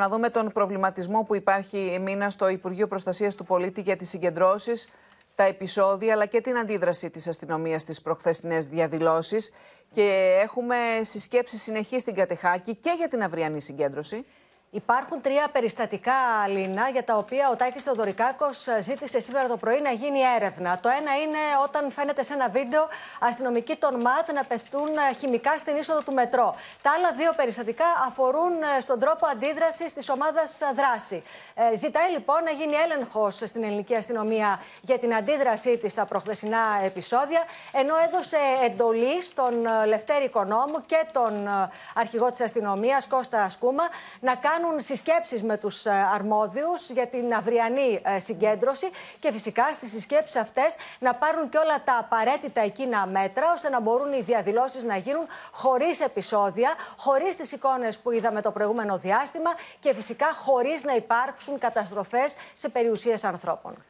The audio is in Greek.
Να δούμε τον προβληματισμό που υπάρχει μήνα στο Υπουργείο Προστασίας του Πολίτη για τις συγκεντρώσεις, τα επεισόδια αλλά και την αντίδραση της αστυνομίας στις προχθεσινές διαδηλώσεις. Και έχουμε συσκέψεις συνεχή στην Κατεχάκη και για την αυριανή συγκέντρωση. Υπάρχουν τρία περιστατικά, Λίνα, για τα οποία ο Τάκης Θεοδωρικάκος ε, ζήτησε σήμερα το πρωί να γίνει έρευνα. Το ένα είναι όταν φαίνεται σε ένα βίντεο αστυνομικοί των ΜΑΤ να πεθούν ε, χημικά στην είσοδο του μετρό. Τα άλλα δύο περιστατικά αφορούν ε, στον τρόπο αντίδρασης της ομάδας δράση. Ζητάει λοιπόν να γίνει έλεγχος στην ελληνική αστυνομία για την αντίδρασή της στα προχθεσινά επεισόδια, ενώ έδωσε εντολή στον Λευτέρη Οικονόμου και τον αρχηγό της αστυνομίας Κώστα Ασκούμα να κάνουν κάνουν συσκέψεις με τους ε, αρμόδιους για την αυριανή ε, συγκέντρωση και φυσικά στις συσκέψεις αυτές να πάρουν και όλα τα απαραίτητα εκείνα μέτρα ώστε να μπορούν οι διαδηλώσεις να γίνουν χωρίς επεισόδια, χωρίς τις εικόνες που είδαμε το προηγούμενο διάστημα και φυσικά χωρίς να υπάρξουν καταστροφές σε περιουσίες ανθρώπων.